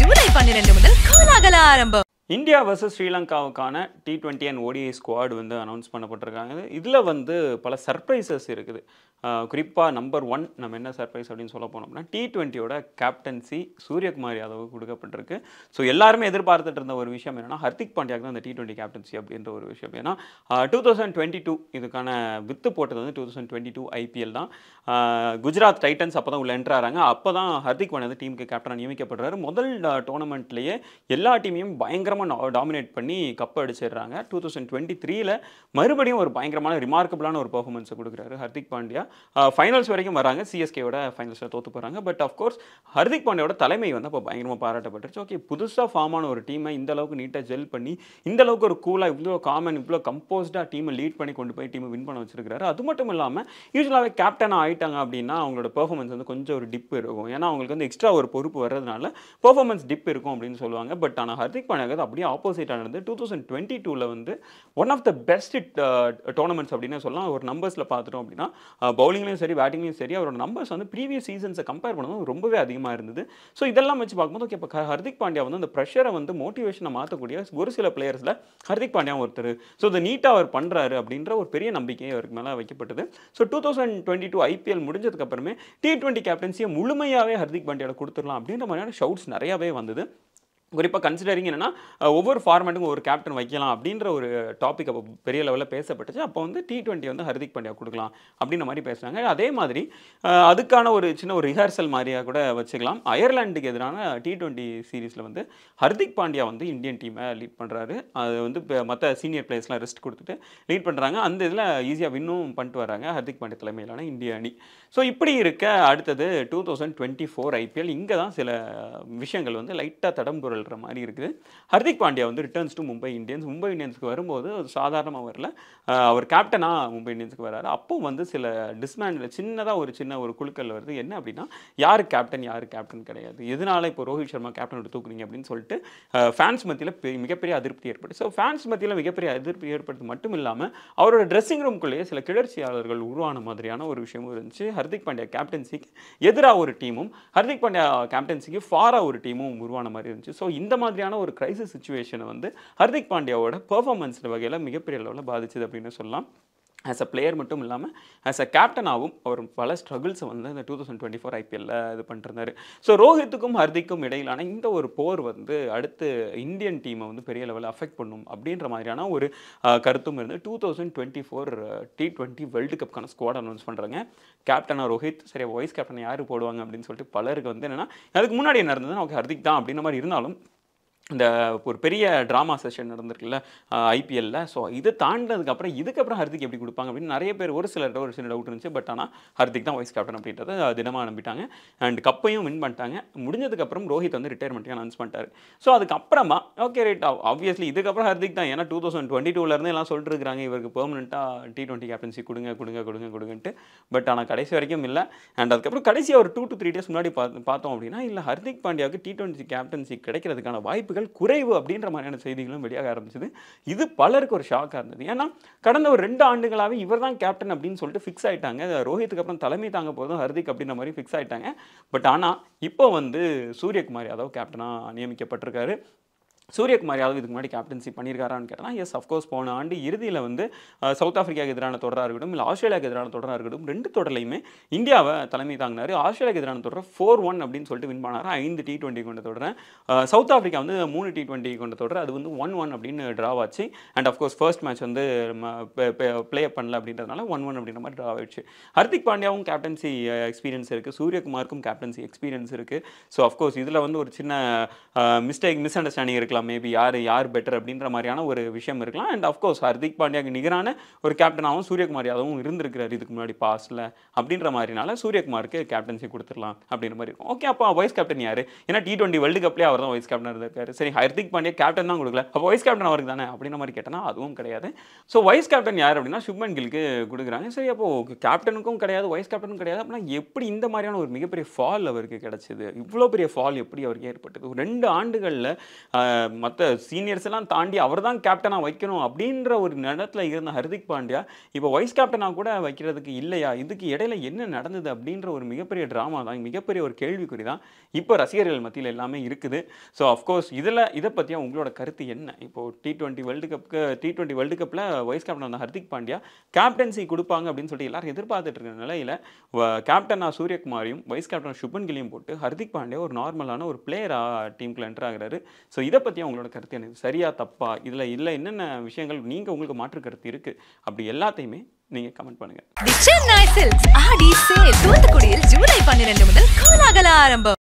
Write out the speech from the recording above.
ஜூலை பன்னிரெண்டு India versus ஸ்ரீலங்காவுக்கான T twenty and ODI squad வந்து அனௌன்ஸ் பண்ணப்பட்டிருக்காங்க இதில் வந்து பல சர்ப்ரைசஸ் இருக்குது குறிப்பாக நம்பர் ஒன் நம்ம என்ன சர்ப்ரைஸ் அப்படின்னு சொல்ல போனோம் அப்படின்னா டி டுவெண்ட்டியோட கேப்டன்சி சூரியகுமார் யாதவ் கொடுக்கப்பட்டிருக்கு ஸோ எல்லாருமே எதிர்பார்த்துட்டு இருந்த ஒரு விஷயம் என்னென்னா ஹர்திக் பாண்டியாக்கு தான் அந்த டி டுவெண்ட்டி கேப்டன்சி அப்படின்ற ஒரு விஷயம் ஏன்னா டூ தௌசண்ட் டுவெண்ட்டி டூ இதுக்கான வித்து போட்டது வந்து two thousand twenty two IPL தான் குஜராத் டைட்டன்ஸ் அப்போ தான் உள்ள என்ட்ராங்க அப்போ தான் ஹர்திக் பாண்டியா வந்து டீமுக்கு கேப்டனாக நியமிக்கப்படுறாரு முதல் டோர்னமெண்ட்லேயே எல்லா டீமையும் பயங்கரமாக டாமினேட் பண்ணி கப் அடிச்சிடுறாங்க டூ தௌசண்ட் டுவெண்ட்டி த்ரீல மறுபடியும் ஒரு பயங்கரமான ரிமார்க்கபிளான ஒரு பர்ஃபார்மன்ஸை கொடுக்குறாரு ஹர்திக் பாண்டியா ஃபைனல்ஸ் வரைக்கும் வராங்க சிஎஸ்கேயோட ஃபைனல்ஸில் தோற்று போகிறாங்க பட் அஃப்கோர்ஸ் ஹர்திக் பாண்டியோட தலைமை வந்து அப்போ பயங்கரமாக பாராட்டப்பட்டுருச்சு ஓகே புதுசாக ஃபார்ம் ஆன ஒரு டீமை இந்த அளவுக்கு நீட்டாக ஜெல் பண்ணி இந்த அளவுக்கு ஒரு கூலாக இவ்வளோ காமன் இவ்வளோ கம்போஸ்டாக டீமை லீட் பண்ணி கொண்டு போய் டீமை வின் பண்ண வச்சிருக்காரு அது மட்டும் இல்லாமல் யூஸ்வலாகவே கேப்டனாக ஆகிட்டாங்க அப்படின்னா அவங்களோட பெர்ஃபார்மன்ஸ் வந்து கொஞ்சம் ஒரு டிப் இருக்கும் ஏன்னா அவங்களுக்கு வந்து எக்ஸ்ட்ரா ஒரு பொறுப்பு வர்றதுனால பெர்ஃபார்மன்ஸ் டிப் இருக்கும் அப்படின்னு சொல்லுவாங்க பட் ஆனால் ஹர்திக் பாண்டியாக அப்படியே ஆப்போசிட்டாக நடந்து டூ தௌசண்ட் டுவெண்ட்டி டூவில் வந்து one of the best tournaments அப்படின்னு சொல்லலாம் ஒரு நம்பர்ஸில் பார்த்துட்டோம் அப்படின்னா பவுலிங்லையும் சரி பேட்டிங்லையும் சரி அவரோட நம்பர்ஸ் வந்து ப்ரீவியஸ் சீசன்ஸை கம்பேர் பண்ணதும் ரொம்பவே அதிகமாக இருந்தது ஸோ இதெல்லாம் வச்சு பார்க்கும்போது ஓகே இப்போ ஹர்திக் பாண்டியா வந்து அந்த ப்ரெஷரை வந்து மோட்டிவேஷனை மாற்றக்கூடிய ஒரு சில பிளேயர்ஸில் ஹர்திக் பாண்டியாவும் ஒருத்தர் ஸோ இதை நீட்டாக அவர் பண்ணுறாரு அப்படின்ற ஒரு பெரிய நம்பிக்கையை அவருக்கு மேலே வைக்கப்பட்டது so two thousand twenty two IPL முடிஞ்சதுக்கப்புறமே டி ட்வெண்ட்டி கேப்டன்சியை முழுமையாகவே ஹர்திக் பாண்டியாவில் கொடுத்துடலாம் அப்படின்ற மாதிரியான ஷவுட்ஸ் நிறையாவே வந்தது குறிப்பாக கன்சிடரிங் என்னென்னா ஒவ்வொரு ஃபார்மேட்டுக்கும் ஒரு கேப்டன் வைக்கலாம் அப்படின்ற ஒரு டாபிக் அப்போ பெரிய லெவலில் பேசப்பட்டுச்சு அப்போ வந்து டி ட்வெண்ட்டி வந்து ஹர்திக் பாண்டியா கொடுக்கலாம் அப்படின்ற மாதிரி பேசுகிறாங்க அதே மாதிரி அதுக்கான ஒரு சின்ன ஒரு ரிஹர்சல் மாதிரியாக கூட வச்சுக்கலாம் அயர்லாண்டுக்கு எதிரான டி ட்வெண்ட்டி சீரீஸில் வந்து ஹர்திக் பாண்டியா வந்து இந்தியன் டீமை லீட் பண்ணுறாரு அது வந்து மற்ற சீனியர் பிளேயர்ஸ்லாம் ரெஸ்ட் கொடுத்துட்டு லீட் பண்ணுறாங்க அந்த இதில் ஈஸியாக வின்னும் பண்ணிட்டு வராங்க ஹர்திக் பாண்டியா தலைமையிலான இந்திய அணி ஸோ இப்படி இருக்க அடுத்தது two thousand twenty four IPL இங்கே தான் சில விஷயங்கள் வந்து லைட்டாக தடம்புரல் தழுற மாதிரி இருக்குது ஹர்திக் பாண்டியா வந்து returns to Mumbai Indians Mumbai இந்தியன்ஸுக்கு வரும்போது சாதாரணமாக வரல அவர் கேப்டனாக மும்பை இந்தியன்ஸுக்கு வராரு அப்போ வந்து சில டிஸ்மேண்டில் சின்னதாக ஒரு சின்ன ஒரு குழுக்கள் வருது என்ன அப்படின்னா யார் கேப்டன் யார் கேப்டன் கிடையாது எதனால இப்போ ரோஹித் சர்மா கேப்டன் தூக்குறீங்க அப்படின்னு சொல்லிட்டு ஃபேன்ஸ் மத்தியில் மிகப்பெரிய அதிருப்தி ஏற்பட்டு ஸோ ஃபேன்ஸ் மத்தியில் மிகப்பெரிய அதிருப்தி ஏற்படுத்து மட்டும் இல்லாமல் அவரோட ட்ரெஸ்ஸிங் ரூம்குள்ளேயே சில கிளர்ச்சியாளர்கள் உருவான மாதிரியான ஒரு விஷயமும் இருந்துச்சு ஹர்திக் பாண்டியா கேப்டன்சிக்கு எதிராக ஒரு டீமும் ஹர்திக் பாண்டியா கேப்டன்சிக்கு ஃபாராக ஒரு டீமும் உருவான மாதிரி இருந்துச்சு ஸோ இந்த மாதிரியான ஒரு கிரைசிஸ் சுச்சுவேஷனை வந்து ஹர்திக் பாண்டியாவோட பெர்ஃபார்மன்ஸ் வகையில் மிகப்பெரிய அளவில் பாதிச்சது அப்படின்னு சொல்லலாம் ஆஸ் அ பிளேயர் மட்டும் இல்லாமல் ஆஸ் அ கேப்டனாகவும் அவர் பல ஸ்ட்ரகிள்ஸை வந்து இந்த டூ தௌசண்ட் டுவெண்ட்டி ஃபோர் ஐபிஎல்ல இது பண்ணிருந்தார் ஸோ ரோஹித்துக்கும் ஹர்திக்கும் இடையிலான இந்த ஒரு போர் வந்து அடுத்து இந்தியன் டீமை வந்து பெரிய லெவலில் அஃபெக்ட் பண்ணும் அப்படின்ற மாதிரியான ஒரு கருத்தும் இருந்து two thousand twenty four T twenty world கப்க்கான ஸ்குவாட் அனௌன்ஸ் பண்ணுறாங்க கேப்டனாக ரோஹித் சரி வைஸ் கேப்டன் யார் போடுவாங்க அப்படின்னு சொல்லிட்டு பலருக்கு வந்து என்னென்னா அதுக்கு முன்னாடி என்ன இருந்ததுன்னா ஓகே ஹர்திக் தான் அப்படின்ற மாதிரி இருந்தாலும் இந்த ஒரு பெரிய ட்ராமா செஷன் நடந்திருக்குல்ல ஐபிஎல்ல ஸோ இது அப்புறம் இதுக்கப்புறம் ஹர்திக் எப்படி கொடுப்பாங்க அப்படின்னு நிறைய பேர் ஒரு சில ஒரு சில டவுட் இருந்துச்சு பட் ஆனால் ஹர்திக் தான் வைஸ் கேப்டன் அப்படின்றத தினமாக நம்பிட்டாங்க அண்ட் கப்பையும் வின் பண்ணிட்டாங்க முடிஞ்சதுக்கப்புறம் ரோஹித் வந்து ரிட்டையர்மெண்ட்டையும் அனௌன்ஸ் பண்ணிட்டாரு ஸோ அதுக்கப்புறமா ஓகே ரைட் ஆப்வியஸ்லி இதுக்கப்புறம் ஹர்திக் தான் ஏன்னா டூ தௌசண்ட் டுவெண்ட்டி டூலேருந்து எல்லாம் சொல்லிட்டு இவருக்கு பெர்மனெண்ட்டாக டி டுவெண்ட்டி கேப்டன்சி கொடுங்க கொடுங்க கொடுங்க கொடுங்கன்ட்டு பட் ஆனால் கடைசி வரைக்கும் இல்லை அண்ட் அதுக்கப்புறம் கடைசியாக ஒரு டூ டு த்ரீ டேஸ் முன்னாடி பார்த்தோம் அப்படின்னா இல்லை ஹர்திக் பாண்டியாவுக்கு டி டுவெண்ட்டி கேப்டன்சி கிடைக்கிறதுக்கான வாய்ப்புகள் வாக்குகள் குறைவு அப்படின்ற மாதிரியான செய்திகளும் வெளியாக ஆரம்பிச்சது இது பலருக்கு ஒரு ஷாக்காக இருந்தது ஏன்னா கடந்த ஒரு ரெண்டு ஆண்டுகளாகவே இவர் தான் கேப்டன் அப்படின்னு சொல்லிட்டு ஃபிக்ஸ் ஆகிட்டாங்க ரோஹித்துக்கு அப்புறம் தலைமை தாங்க போதும் ஹர்திக் அப்படின்ற மாதிரி ஃபிக்ஸ் ஆகிட்டாங்க பட் ஆனால் இப்போ வந்து சூரியகுமார் யாதவ் கேப்டனாக நியமிக்கப்பட்டிருக்காரு சூரியகுமார் யாதவ் இதுக்கு முன்னாடி கேப்டன்சி பண்ணியிருக்காரான்னு கேட்டால் எஸ் அஃப்கோர்ஸ் போன ஆண்டு இறுதியில் வந்து சவுத் ஆஃப்ரிக்காவுக்கு எதிரான தொடராக இருக்கட்டும் இல்லை ஆஸ்திரேலியாவுக்கு எதிரான தொடராக இருக்கட்டும் ரெண்டு தொடர்லையுமே இந்தியாவை தலைமை தாங்கினார் ஆஸ்திரேலியாவுக்கு எதிரான தொடர் ஃபோர் ஒன் அப்படின்னு சொல்லிட்டு வின் பண்ணார் ஐந்து டி டுவெண்ட்டி கொண்ட தொடர் சவுத் ஆஃப்ரிக்கா வந்து மூணு டி டுவெண்ட்டி கொண்ட தொடர் அது வந்து ஒன் ஒன் அப்படின்னு ட்ரா ஆச்சு அண்ட் அஃப்கோர்ஸ் ஃபர்ஸ்ட் மேட்ச் வந்து ப்ளே பண்ணல அப்படின்றதுனால ஒன் ஒன் அப்படின்ற மாதிரி ட்ரா ஆயிடுச்சு ஹர்திக் பாண்டியாவும் கேப்டன்சி எக்ஸ்பீரியன்ஸ் இருக்குது சூரியகுமாருக்கும் கேப்டன்சி எக்ஸ்பீரியன்ஸ் இருக்குது ஸோ அஃப்கோர்ஸ் இதில் வந்து ஒரு சின்ன மிஸ்டேக் மிஸ் அண்டர்ஸ்டாண்டிங் இருக்கலாம் இருக்கலாம் மேபி யார் யார் பெட்டர் அப்படின்ற மாதிரியான ஒரு விஷயம் இருக்கலாம் அண்ட் ஆஃப்கோர்ஸ் ஹர்திக் பாண்டியாக்கு நிகரான ஒரு கேப்டனாகவும் சூரியகுமார் யாதவும் இருந்திருக்கிறார் இதுக்கு முன்னாடி பாஸில் அப்படின்ற மாதிரினால சூரியகுமாருக்கு கேப்டன்சி கொடுத்துடலாம் அப்படின்ற மாதிரி இருக்கும் ஓகே அப்போ வைஸ் கேப்டன் யார் ஏன்னா டி டுவெண்ட்டி வேர்ல்டு கப்லேயே அவர் தான் வைஸ் கேப்டன் இருந்திருக்காரு சரி ஹர்திக் பாண்டியா கேப்டன் தான் கொடுக்கல அப்போ வைஸ் கேப்டன் அவருக்கு தானே அப்படின்ற மாதிரி கேட்டால் அதுவும் கிடையாது ஸோ வைஸ் கேப்டன் யார் அப்படின்னா சுப்மன் கில்க்கு கொடுக்குறாங்க சரி அப்போ கேப்டனுக்கும் கிடையாது வைஸ் கேப்டனும் கிடையாது அப்படின்னா எப்படி இந்த மாதிரியான ஒரு மிகப்பெரிய ஃபால் அவருக்கு கிடச்சிது இவ்வளோ பெரிய ஃபால் எப்படி அவருக்கு ஏற்பட்டது ஒரு ரெண்டு ஆண்டுகளில் மற்ற சீனியர்ஸ் எல்லாம் தாண்டி அவர் தான் கேப்டனாக வைக்கணும் அப்படின்ற ஒரு நிலத்தில் இருந்த ஹர்திக் பாண்டியா இப்போ வைஸ் கேப்டனாக கூட வைக்கிறதுக்கு இல்லையா இதுக்கு இடையில என்ன நடந்தது அப்படின்ற ஒரு மிகப்பெரிய ட்ராமா தான் மிகப்பெரிய ஒரு கேள்விக்குறி தான் இப்போ ரசிகர்கள் மத்தியில் எல்லாமே இருக்குது ஸோ அஃப்கோர்ஸ் இதில் இதை பற்றியா உங்களோட கருத்து என்ன இப்போது டி ட்வெண்ட்டி வேர்ல்டு கப்புக்கு டி ட்வெண்ட்டி வேர்ல்டு கப்பில் vice captain Hardik Pandya captaincy கொடுப்பாங்க அப்படின்னு சொல்லிட்டு எல்லாரும் எதிர்பார்த்துட்டு இருக்க நிலையில் கேப்டனாக சூரியகுமாரியும் வைஸ் கேப்டன் சுபன் கிளியும் போட்டு ஹர்திக் பாண்டியா ஒரு நார்மலான ஒரு பிளேயராக டீமுக்குள்ள என்ட்ரு ஆகிறாரு ஸோ இதை பற்றி பற்றி அவங்களோட கருத்து எனக்கு சரியாக தப்பா இதில் இல்லை என்னென்ன விஷயங்கள் நீங்கள் உங்களுக்கு மாற்று கருத்து இருக்குது அப்படி எல்லாத்தையுமே நீங்கள் கமெண்ட் பண்ணுங்கள் தூத்துக்குடியில் ஜூலை பன்னிரெண்டு முதல் கோலாகல ஆரம்பம்